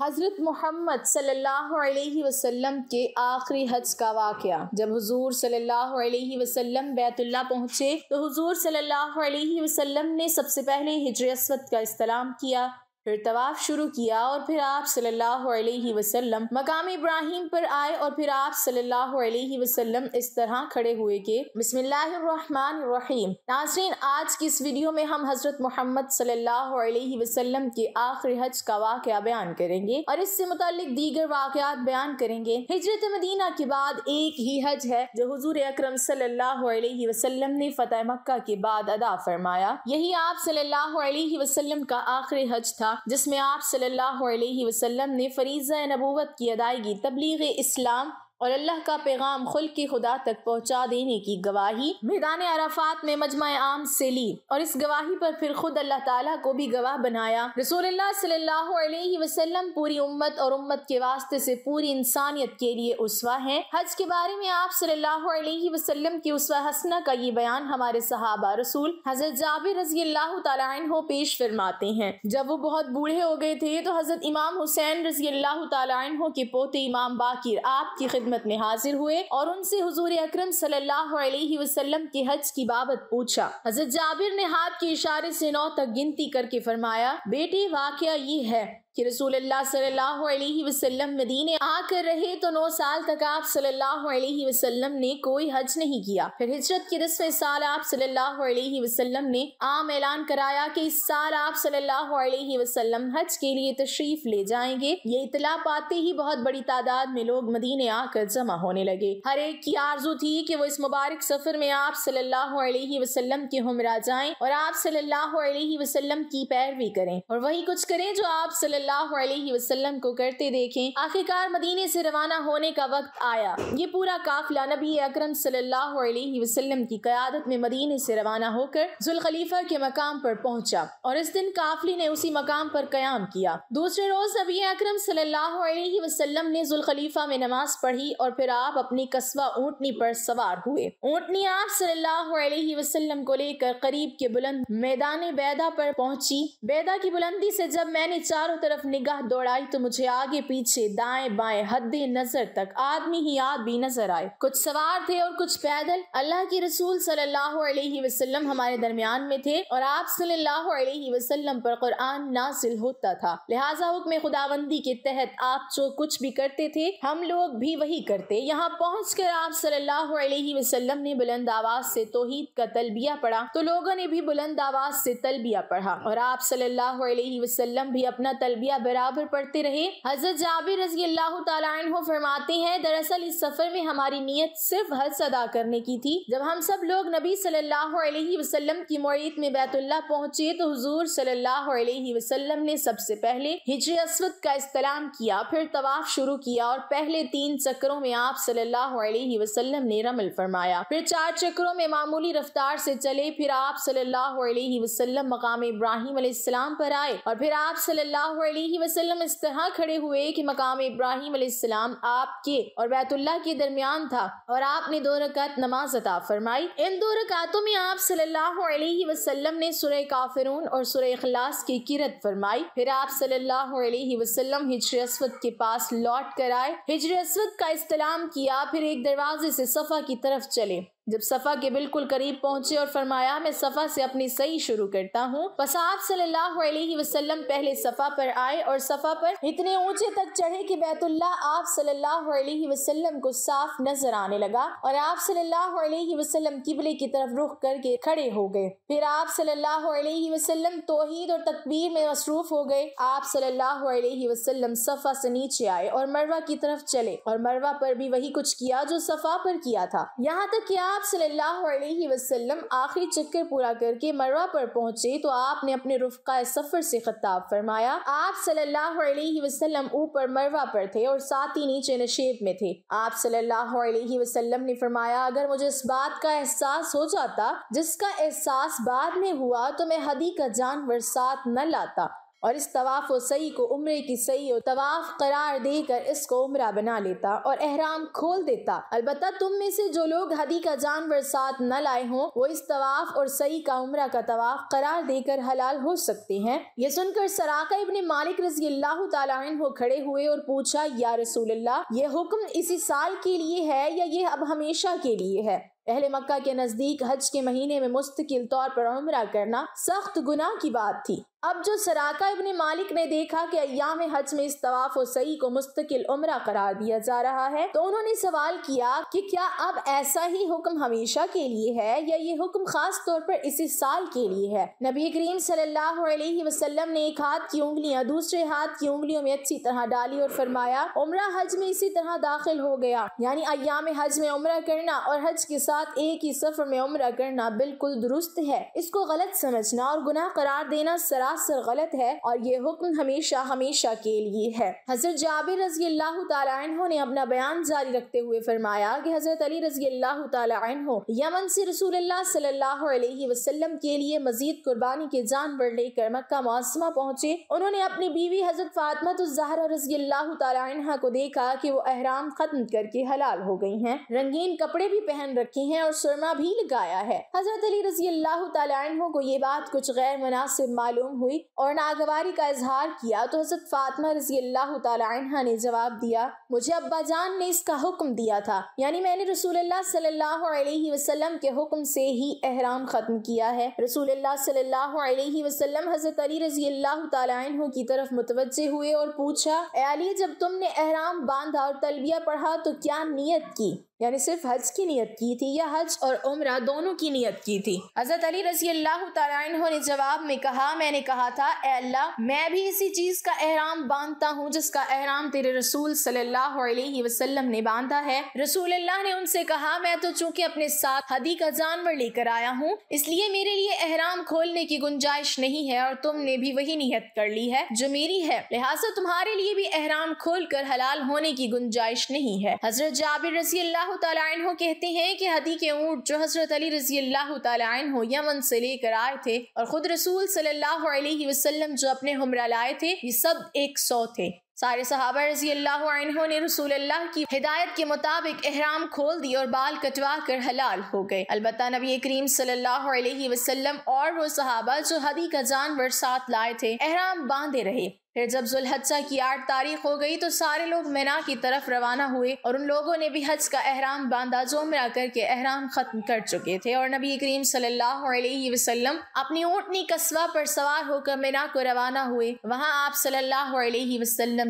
हज़रत मोहम्मद सल्लल्लाहु अलैहि वसल्लम के आखिरी हज का वाक़ जब हुजूर सल्लल्लाहु अलैहि वसल्लम बैतुल्ला पहुँचे तो हुजूर सल्लल्लाहु अलैहि वसल्लम ने सबसे पहले हिजर असवद का इस्तेमाल किया फिर तवाफ शुरू किया और फिर आप सल्लल्लाहु अलैहि वसल्लम मकाम इब्राहिम पर आए और फिर आप सल्लल्लाहु अलैहि वसल्लम इस तरह खड़े हुए के बिस्मिल्लाहिर्रहमानिर्रहीम नाजरीन आज की इस वीडियो में हम हजरत मोहम्मद सल्लल्लाहु अलैहि वसल्लम के आखिरी हज का वाक़ बयान करेंगे और इससे मुतलिक दीगर वाक़ात बयान करेंगे हिजरत मदीना के बाद एक ही हज है जो हजूर अक्रम सल्लल्लाहु अलैहि वसल्लम ने फतेह मक्का के बाद अदा फरमाया यही आप सल्लल्लाहु अलैहि वसल्लम का आखिरी हज था जिसमें आप सल्लल्लाहु अलैहि वसल्लम ने फरीज़ नबूवत की अदायगी तबलीग इस्लाम और अल्लाह का पैगाम खुल की खुदा तक पहुँचा देने की गवाही मैदान अराफात में मजमा आम से ली और इस गवाही पर फिर खुद अल्लाह ताला को भी गवाह बनाया रसूल सल्लल्लाहु अलैहि वसल्लम पूरी उम्मत और उम्मत के वास्ते से पूरी इंसानियत के लिए उसवा है हज के बारे में आप सल्लल्लाहु अलैहि वसल्लम की उसवा हसना का ये बयान हमारे सहाबा रसूल हजरत जाबिर रजी अल्लाह तहो पेश फरमाते हैं जब वो बहुत बूढ़े हो गए थे तो हजरत इमाम हुसैन रजी अल्लाह तहो के पोते इमाम बाकिर आपकी खिदमत में हाजिर हुए और उनसे हजूर अक्रम सल्लाम के हज की बाबत पूछा हजरत जाबिर ने हाथ के इशारे से नौ तक गिनती करके फरमाया बेटी वाक़ ये है कि रसूल अलैहि वसल्लम मदीने आकर रहे तो नौ साल तक आप सल्लल्लाहु अलैहि वसल्लम ने कोई हज नहीं किया फिर हिजरत के दसवें साल आप सल्लल्लाहु अलैहि वसल्लम ने आम ऐलान कराया कि इस साल आप सल्लल्लाहु अलैहि वसल्लम हज के लिए तशरीफ ले जाएंगे ये इतला पाते ही बहुत बड़ी तादाद में लोग मदीने आकर जमा होने लगे हर एक की आरजू थी की वो इस मुबारक सफर में आप सल्लल्लाहु अलैहि वसल्लम के हमरा जाए और आप सल्लल्लाहु अलैहि वसल्लम की पैरवी करें और वही कुछ करें जो आप सल्लल्लाहु सल्लाम को करते देखें आखिरकार मदीने से रवाना होने का वक्त आया ये पूरा काफिला नबी अक्रम सल्लाम की क्यादत में मदीने से रवाना होकर जुल खलीफा के मकाम पर पहुंचा और इस दिन काफिले ने उसी मकाम पर क्याम किया दूसरे रोज नबी अक्रम सल्लाम ने जुल खलीफा में नमाज पढ़ी और फिर आप अपनी कस्बा ऊँटनी पर सवार हुए ऊँटनी आप सल्लाम को लेकर करीब के बुलंद मैदान बैदा पर पहुंची बैदा की बुलंदी से जब मैंने चारों तरफ तरफ निगाह दौड़ाई तो मुझे आगे पीछे दाएं बाएं हद्दे नजर तक आदमी ही आदमी नजर आए कुछ सवार थे और कुछ पैदल अल्लाह के रसूल सल्लल्लाहु अलैहि वसल्लम हमारे दरमियान में थे और आप सल्लल्लाहु अलैहि वसल्लम पर कुरान नासिल होता था लिहाजा हुक्म खुदाबंदी के तहत आप जो कुछ भी करते थे हम लोग भी वही करते यहाँ पहुँच कर आप सल्लल्लाहु अलैहि वसल्लम ने बुलंद आवाज से तोहीद का तलबिया पढ़ा तो लोगों ने भी बुलंद आवाज से तलबिया पढ़ा और आप सल्लल्लाहु अलैहि वसल्लम भी अपना तलबिया तलबिया बराबर पढ़ते रहे हजरत जाबिर रजी अल्लाह तु फरमाते हैं दरअसल इस सफर में हमारी नीयत सिर्फ हज अदा करने की थी जब हम सब लोग नबी सल्लल्लाहु अलैहि वसल्लम की मौत में बैतुल्ला पहुँचे तो हजूर सल्लाह वसलम ने सबसे पहले हिजर असवद का इस्तलाम किया फिर तवाफ शुरू किया और पहले तीन चक्रों में आप सल्लाह वसलम ने रमल फरमाया फिर चार चक्रों में मामूली रफ्तार से चले फिर आप सल्लाह वसलम मकाम इब्राहिम अलैहिस्सलाम पर आए और फिर आप सल्लाह वसल्लम इस तरह खड़े हुए कि मकाम इब्राहिम अलैहिस्सलाम आपके और बैतुल्ला के दरमियान था और आपने दो रकात नमाज अता फरमाई इन दो रकातों में आप सल्लल्लाहु अलैहि वसल्लम ने सुरह काफिरून और सुरह इखलास की किरत फरमाई फिर आप सल्लल्लाहु अलैहि वसल्लम हिजर असवद के पास लौट कर आए हिजर असवद का इस्तेलाम किया फिर एक दरवाजे से सफ़ा की तरफ चले जब सफ़ा के बिल्कुल करीब पहुंचे और फरमाया मैं सफ़ा से अपनी सही शुरू करता हूँ बस आप सल्लल्लाहु अलैहि वसल्लम पहले सफ़ा पर आए और सफ़ा पर इतने ऊंचे तक चढ़े कि बैतुल्ला आप सल्लल्लाहु अलैहि वसल्लम को साफ नजर आने लगा और आप सल्लल्लाहु अलैहि वसल्लम किबले की तरफ रुख करके खड़े हो गए फिर आप सल्लल्लाहु अलैहि वसल्लम तोहीद और तकबीर में मसरूफ हो गए आप सल्लल्लाहु अलैहि वसल्लम सफ़ा से नीचे आए और मरवा की तरफ चले और मरवा पर भी वही कुछ किया जो सफ़ा पर किया था यहाँ तक कि आप आप सल्लल्लाहु अलैहि वसल्लम आखिरी चक्कर पूरा करके मरवा पर पहुंचे तो आपने अपने रुफ़ा सफ़र से ख़ताब फरमाया आप सल्लल्लाहु अलैहि वसल्लम ऊपर मरवा पर थे और साथ ही नीचे नशेब में थे आप सल्लल्लाहु अलैहि वसल्लम ने फरमाया अगर मुझे इस बात का एहसास हो जाता जिसका एहसास बाद में हुआ तो मैं हदी का जानवर साथ न लाता और इस तवाफ़ सई को उम्र की सई और तवाफ़ करार देकर इसको उम्र बना लेता और अहराम खोल देता अलबत् तुम में से जो लोग हदी का जानवर साथ न लाए हों वो इस तवाफ़ और सई का उम्र का तवाफ़ करार देकर हलाल हो सकते हैं ये सुनकर सराका इबन मालिक रजी अल्लाह तु खड़े हुए और पूछा या रसूल ये हुक्म इसी साल के लिए है या ये अब हमेशा के लिए है पहले मक्का के नज़दीक हज के महीने में मुस्तकिल तौर पर उम्र करना सख्त गुनाह की बात थी अब जो सराका इबन मालिक ने देखा कि अयाम हज में इस तवाफ और सई को मुस्तकिल उम्र करार दिया जा रहा है तो उन्होंने सवाल किया कि क्या अब ऐसा ही हुक्म हमेशा के लिए है या ये हुक्म खास तौर पर इसी साल के लिए है नबी करीम सल्लल्लाहु अलैहि वसल्लम ने एक हाथ की उंगलियां दूसरे हाथ की उंगलियों में अच्छी तरह डाली और फरमाया उम्र हज में इसी तरह दाखिल हो गया यानी अयाम हज में उम्र करना और हज के साथ एक ही सफर में उम्र करना बिल्कुल दुरुस्त है इसको गलत समझना और गुनाह करार देना सरा सरासर गलत है और ये हुक्म हमेशा हमेशा के लिए है हजरत जाबिर रजी अल्लाह तु ने अपना बयान जारी रखते हुए फरमाया कि हजरत अली रजी अल्लाह तु यमन से रसूल सल्लल्लाहु अलैहि वसल्लम के लिए मजीद कुर्बानी के जानवर लेकर मक्का मौसमा पहुंचे उन्होंने अपनी बीवी हजरत फातमा जहरा रजी अल्लाह तला को देखा की वो अहराम खत्म करके हलाल हो गयी है रंगीन कपड़े भी पहन रखे है और सुरमा भी लगाया है हजरत अली रजी अल्लाह तु को ये बात कुछ गैर मुनासिब मालूम हुई और नागवारी का इजहार किया तो हजरत फातमा रजी अल्लाह तला ने जवाब दिया मुझे अब्बा जान ने इसका हुक्म दिया था यानी मैंने रसूल सल्लल्लाहु अलैहि के हुक्म से ही अहराम ख़त्म किया है रसूल सल्लल्लाहु अलैहि हज़रत अली रजी अल्लाह तला की तरफ मुतवजे हुए और पूछा अली जब तुमने अहराम बांधा और तलबिया पढ़ा तो क्या नीयत की यानी सिर्फ हज की नीयत की थी या हज और उम्र दोनों की नीयत की थी हजरत अली रजी अल्लाह तु ने जवाब में कहा मैंने कहा था अल्लाह मैं भी इसी चीज़ का एहराम बांधता हूँ जिसका अहराम तेरे रसूल सल्लल्लाहु अलैहि वसल्लम ने बांधा है रसूल अल्लाह ने उनसे कहा मैं तो चूंकि अपने साथ हदी का जानवर लेकर आया हूँ इसलिए मेरे लिए एहराम खोलने की गुंजाइश नहीं है और तुमने भी वही नीयत कर ली है जो मेरी है लिहाजा तुम्हारे लिए भी एहराम खोल कर हलाल होने की गुंजाइश नहीं है हजरत जाबिर रसी अल्लाह तन हो कहते हैं कि हदी के ऊँट जो हज़रत अली रज़ी अल्लाह तन हो यमन से लेकर आए थे और ख़ुद रसूल सल्लल्लाहु अलैहि वसल्लम जो अपने हमरा लाए थे ये सब एक सौ थे सारे सहाबा रजी अल्लाह ने रसूल अल्लाह की हिदायत के मुताबिक एहराम खोल दी और बाल कटवा कर हलाल हो गए अलबत् नबी करीम सल्लाम और वो सहाबा जो हदी का जानवर साथ लाए थे एहराम बांधे रहे फिर जब जुलहज्जा की आठ तारीख हो गई तो सारे लोग मीना की तरफ रवाना हुए और उन लोगों ने भी हज का अहराम बांधा जो मिला करके अहराम खत्म कर चुके थे और नबी करीम सल्लाम अपनी ऊँटनी कस्बा पर सवार होकर मीना को रवाना हुए वहाँ आप सल्लाम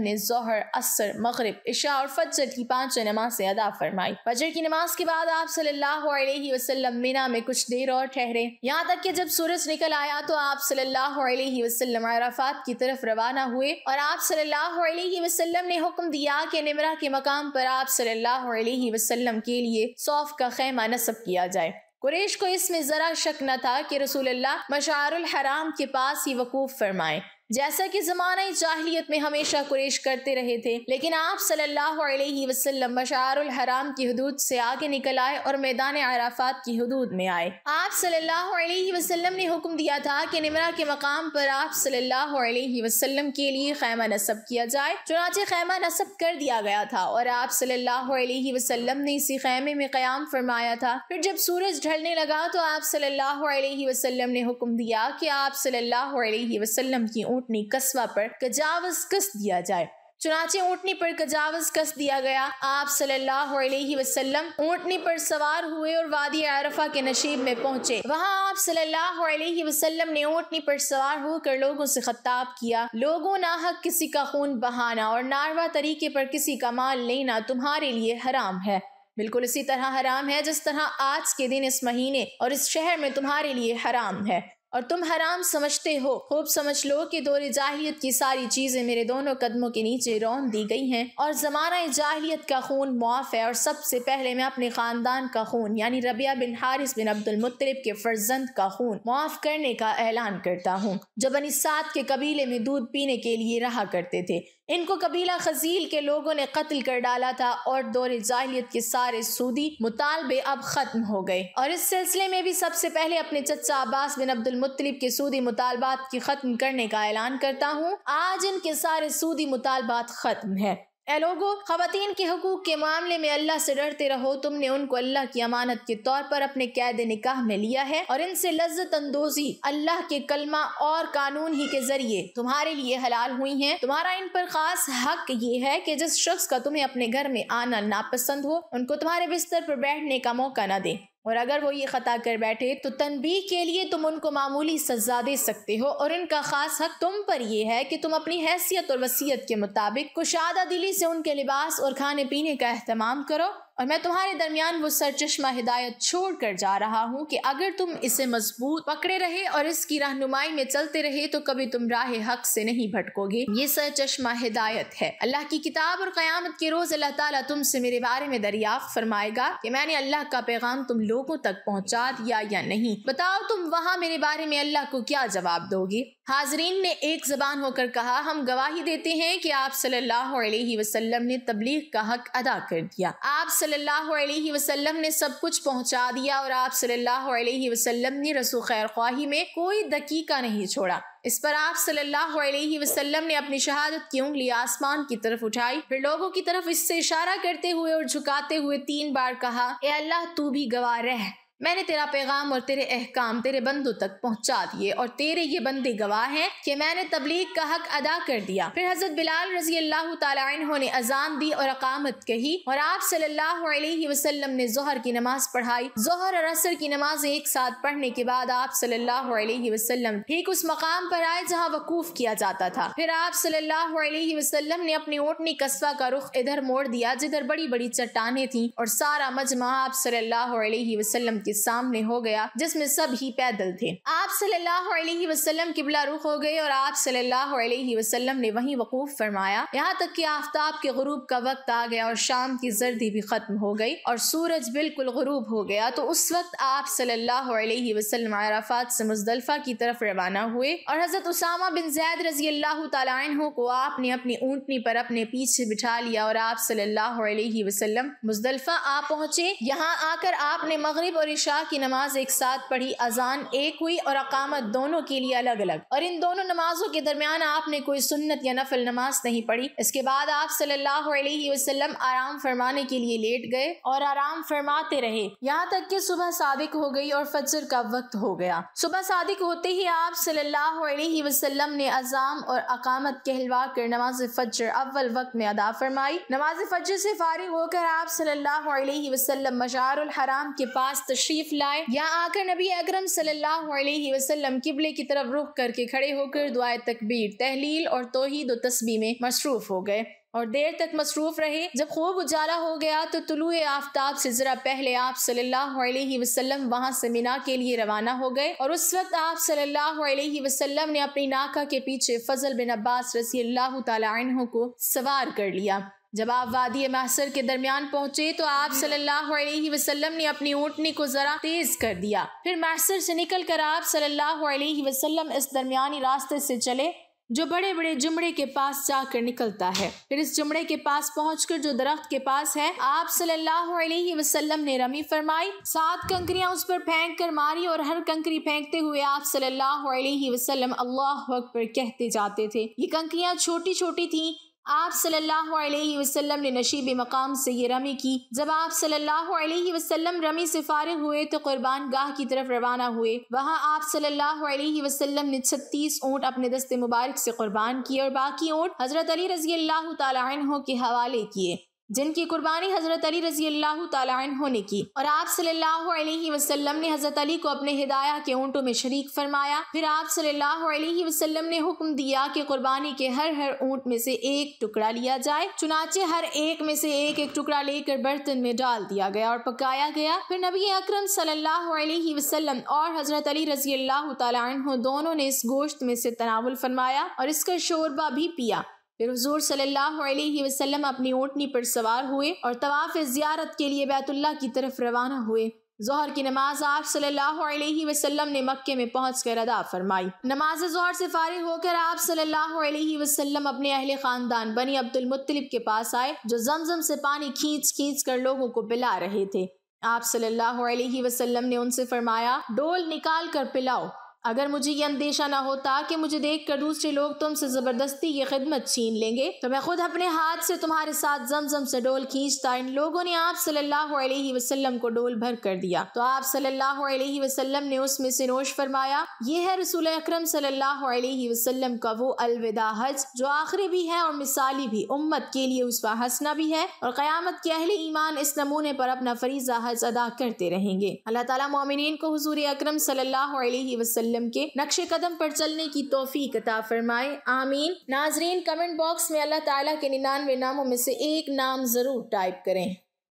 ने जहर असर मगरब इशा और फजर की नमाज से अदा फरमाई फजर की नमाज के बाद आप सल्लाम मीना में कुछ देर और ठहरे यहाँ तक कि जब सूरज निकल आया तो आप सल्लाम आरफात की तरफ रवाना हुए हुए और आप सल्लल्लाहु अलैहि वसल्लम ने हुक्म दिया कि निमरा के मकाम पर आप सल्लल्लाहु अलैहि वसल्लम के लिए सौफ का खेमा नस्ब किया जाए कुरेश को इसमें ज़रा शक न था कि रसूलुल्लाह मशारुल हराम के पास ही वकूफ़ फरमाए जैसा कि जमाना जाहलीत में हमेशा कुरेश करते रहे थे लेकिन आप सल्लल्लाहु अलैहि वसल्लम मशारुल हराम की हदूद से आगे निकल आए और मैदान अराफात की हदूद में आए आप सल्लल्लाहु अलैहि वसल्लम ने हुक्म दिया था कि निमरा के मकाम पर आप सल्लल्लाहु अलैहि वसल्लम के लिए खैमा नस्ब किया जाए चुनाचे खैमा नस्ब कर दिया गया था और आप सल्लल्लाहु अलैहि वसल्लम ने इसी खैमे में क्याम फरमाया था फिर जब सूरज ढलने लगा तो आप सल्लल्लाहु अलैहि वसल्लम ने हुक्म दिया कि आप सल्लल्लाहु अलैहि वसल्लम की ऊटनी कस्बा पर कजावज कस दिया जाए चुनाचे ऊटनी पर कजावज कस दिया गया आप सल्लल्लाहु अलैहि वसल्लम ऊटनी पर सवार हुए और वादी अरफा के नशीब में पहुंचे वहां आप सल्लल्लाहु अलैहि वसल्लम ने ऊटनी पर सवार होकर लोगों से खताब किया लोगों नाहक किसी का खून बहाना और नारवा तरीके पर किसी का माल लेना तुम्हारे लिए हराम है बिल्कुल इसी तरह हराम है जिस तरह आज के दिन इस महीने और इस शहर में तुम्हारे लिए हराम है और तुम हराम समझते हो खूब समझ लो कि दौर जाहियत की सारी चीज़ें मेरे दोनों कदमों के नीचे रौन दी गई हैं और ज़माना जाहियत का खून मुआफ़ है और सबसे पहले मैं अपने ख़ानदान का खून यानी रबिया बिन हारिस बिन अब्दुल मुतरब के फर्जंद का खून मुआफ़ करने का ऐलान करता हूँ जब अनिसात के कबीले में दूध पीने के लिए रहा करते थे इनको कबीला खजील के लोगों ने कत्ल कर डाला था और दौर जाहलीत के सारे सूदी मुतालबे अब खत्म हो गए और इस सिलसिले में भी सबसे पहले अपने चचा अब्बास बिन अब्दुल मुतलिब के सूदी मुतालबात की खत्म करने का ऐलान करता हूँ आज इनके सारे सूदी मुतालबात खत्म है ए लोगो ख़वान के हकूक़ के मामले में अल्लाह से डरते रहो तुमने उनको अल्लाह की अमानत के तौर पर अपने कैद निकाह में लिया है और इनसे लज्जत अंदोजी अल्लाह के कलमा और कानून ही के जरिए तुम्हारे लिए हलाल हुई हैं तुम्हारा इन पर खास हक ये है कि जिस शख्स का तुम्हें अपने घर में आना नापसंद हो उनको तुम्हारे बिस्तर पर बैठने का मौका न दे और अगर वो ये ख़ता कर बैठे तो तनबी के लिए तुम उनको मामूली सज़ा दे सकते हो और उनका ख़ास हक तुम पर यह है कि तुम अपनी हैसियत और वसीयत के मुताबिक कुशादा दिली से उनके लिबास और खाने पीने का अहतमाम करो और मैं तुम्हारे दरमियान वो सरचश्मा हिदायत छोड़ कर जा रहा हूँ कि अगर तुम इसे मजबूत पकड़े रहे और इसकी रहनुमाई में चलते रहे तो कभी तुम राह हक से नहीं भटकोगे ये सरचश्मा हिदायत है अल्लाह की किताब और क्यामत के रोज़ अल्लाह ताला से मेरे बारे में दरियाफ्त फरमाएगा कि मैंने अल्लाह का पैगाम तुम लोगों तक पहुँचा दिया या नहीं बताओ तुम वहाँ मेरे बारे में अल्लाह को क्या जवाब दोगे हाजरीन ने एक ज़बान होकर कहा हम गवाही देते हैं कि आप सल्लल्लाहु अलैहि वसल्लम ने तबलीग का हक अदा कर दिया आप सल्लल्लाहु अलैहि वसल्लम ने सब कुछ पहुंचा दिया और आप सल्लल्लाहु अलैहि वसल्लम ने रसू खैर ख्वाही में कोई दकीका नहीं छोड़ा इस पर आप सल्लल्लाहु अलैहि वसल्लम ने अपनी शहादत की उंगली आसमान की तरफ उठाई फिर लोगों की तरफ इससे इशारा करते हुए और झुकाते हुए तीन बार कहा ए अल्लाह तू भी गवाह रह मैंने तेरा पैगाम और तेरे अहकाम तेरे बंदों तक पहुंचा दिए और तेरे ये बंदे गवाह हैं कि मैंने तबलीग का हक अदा कर दिया फिर हजरत बिलाल रजी अल्लाह तु ने अजान दी और अकामत कही और आप सल्लल्लाहु अलैहि वसल्लम ने जहर की नमाज पढ़ाई जहर और असर की नमाज एक साथ पढ़ने के बाद आप सल्लल्लाहु अलैहि वसल्लम ठीक उस मकाम पर आए जहाँ वकूफ किया जाता था फिर आप सल्लल्लाहु अलैहि वसल्लम ने अपनी ओटनी कस्बा का रुख इधर मोड़ दिया जिधर बड़ी बड़ी चट्टाने थी और सारा मजमा आप सल्लल्लाहु अलैहि वसल्लम के सामने हो गया जिसमें ही पैदल थे आप सल्लल्लाहु अलैहि वसल्लम किबला रुख हो गए और आप सल्लल्लाहु अलैहि वसल्लम ने वहीं वकूफ फरमाया यहाँ तक कि आफ्ताब के गुरूब का वक्त आ गया और शाम की जर्दी भी खत्म हो गई और सूरज बिल्कुल गुरूब हो गया तो उस वक्त आप सल्लल्लाहु अलैहि वसल्लम अराफात से मुजदलफा की तरफ रवाना हुए और हजरत उसामा बिन जैद रजी अल्लाह तु को आपने अपनी ऊँटनी पर अपने पीछे बिठा लिया और आप सल्लल्लाहु अलैहि वसल्लम मुजदलफा आ पहुँचे यहाँ आकर आपने मगरब और शाह की नमाज एक साथ पढ़ी अजान एक हुई और अकामत दोनों के लिए अलग अलग और इन दोनों नमाजों के दरमियान आपने कोई सुन्नत या नफल नमाज नहीं पढ़ी इसके बाद आप सल्लल्लाहु अलैहि वसल्लम आराम फरमाने के लिए लेट गए और आराम फरमाते रहे यहाँ तक की सुबह सादिक हो गई और फजर का वक्त हो गया सुबह सादिक होते ही आप सल्लल्लाहु अलैहि वसल्लम ने अजाम और अकामत कहलवा कर नमाज फजर अव्वल वक्त में अदा फरमाई नमाज फजर से फारिग होकर आप सल्लल्लाहु अलैहि वसल्लम मशारुल हराम के पास तश तशरीफ लाए यहाँ आकर नबी अक्रम सल्लल्लाहु किबले की तरफ रुख करके खड़े होकर दुआ तकबीर तहलील और तोहद व तस्बी में मसरूफ़ हो गए और देर तक मसरूफ़ रहे जब खूब उजाला हो गया तो तुलू आफ्ताब से ज़रा पहले आप सल्लल्लाहु अलैहि वसल्लम वहां से मीना के लिए रवाना हो गए और उस वक्त आप सल्लल्लाहु अलैहि वसल्लम ने अपनी नाका के पीछे फजल बिन अब्बास रसी अल्लाह तु को सवार कर लिया जब आप वादी महसर के दरमियान पहुंचे तो आप सल्लल्लाहु अलैहि वसल्लम ने अपनी ऊँटनी को ज़रा तेज़ कर दिया फिर महसर से निकल कर आप सल्लल्लाहु अलैहि वसल्लम इस दरमियानी रास्ते से चले जो बड़े बड़े जुमड़े के पास जाकर निकलता है फिर इस जुमड़े के पास पहुंचकर जो दरख्त के पास है आप सल्लल्लाहु अलैहि वसल्लम ने रमी फरमाई सात कंकरियां उस पर फेंक कर मारी और हर कंकरी फेंकते हुए आप सल्लल्लाहु अलैहि वसल्लम अल्लाह अकबर कहते जाते थे ये कंकरियां छोटी छोटी थी आप सल्लल्लाहु अलैहि वसल्लम ने नशीब मकाम से ये रमी की जब आप सल्लल्लाहु अलैहि वसल्लम रमी से फारिग हुए तो कुर्बान गाह की तरफ रवाना हुए वहाँ आप सल्लल्लाहु अलैहि वसल्लम ने छत्तीस ऊँट अपने दस्ते मुबारक से कुर्बान किए और बाकी ऊँट हजरत अली रजी अल्लाह तहों के हवाले किए जिनकी कुर्बानी हज़रत अली रजी अल्लाह तु ने की और आप सल्लल्लाहु अलैहि वसल्लम ने हज़रत अली को अपने हिदाया के ऊँटों में शरीक फरमाया फिर आप सल्लल्लाहु अलैहि वसल्लम ने हुक्म दिया कि कुर्बानी के हर हर ऊँट में से एक टुकड़ा लिया जाए चुनाचे हर एक में से एक एक टुकड़ा लेकर बर्तन में डाल दिया गया और पकाया गया फिर नबी अक्रम सल्लाम और हज़रत अली रजी अल्लाह तु दोनों ने इस गोश्त में से तनावल फरमाया और इसका शोरबा भी पिया फिर हजूर सल्लल्लाहु अलैहि वसल्लम अपनी ओटनी पर सवार हुए और तवाफ़ ज़ियारत के लिए बैतुल्ला की तरफ रवाना हुए जहर की नमाज आप सल्लल्लाहु अलैहि वसल्लम ने मक्के में पहुँच कर अदा फरमाई नमाज जहर से फारिग होकर आप सल्लल्लाहु अलैहि वसल्लम अपने अहले ख़ानदान बनी अब्दुल मुत्तलिब के पास आए जो जमजम से पानी खींच खींच कर लोगों को पिला रहे थे आप सल्लल्लाहु अलैहि वसल्लम ने उनसे फरमाया डोल निकाल कर पिलाओ अगर मुझे ये अंदेशा ना होता कि मुझे देख कर दूसरे लोग तुमसे ज़बरदस्ती ये खिदमत छीन लेंगे तो मैं खुद अपने हाथ से तुम्हारे साथ जमजम से डोल खींचता इन लोगों ने आप सल्लल्लाहु अलैहि वसल्लम को डोल भर कर दिया तो आप सल्लल्लाहु अलैहि वसल्लम ने उसमें से नोश फरमाया ये है रसूल अक्रम सल्लल्लाहु अलैहि वसल्लम का वो अलविदा हज जो आखिरी भी है और मिसाली भी उम्मत के लिए उसका हंसना भी है और क्यामत के अहले ईमान इस नमूने पर अपना फरीजा हज अदा करते रहेंगे अल्लाह तला मोमिन को हजूर अक्रम सल्लल्लाहु वसल्लम के नक्शे कदम पर चलने की तोफ़ी कता फरमाए आमीन नाजरीन कमेंट बॉक्स में अल्लाह ताला के निन्यानवे नामों में से एक नाम ज़रूर टाइप करें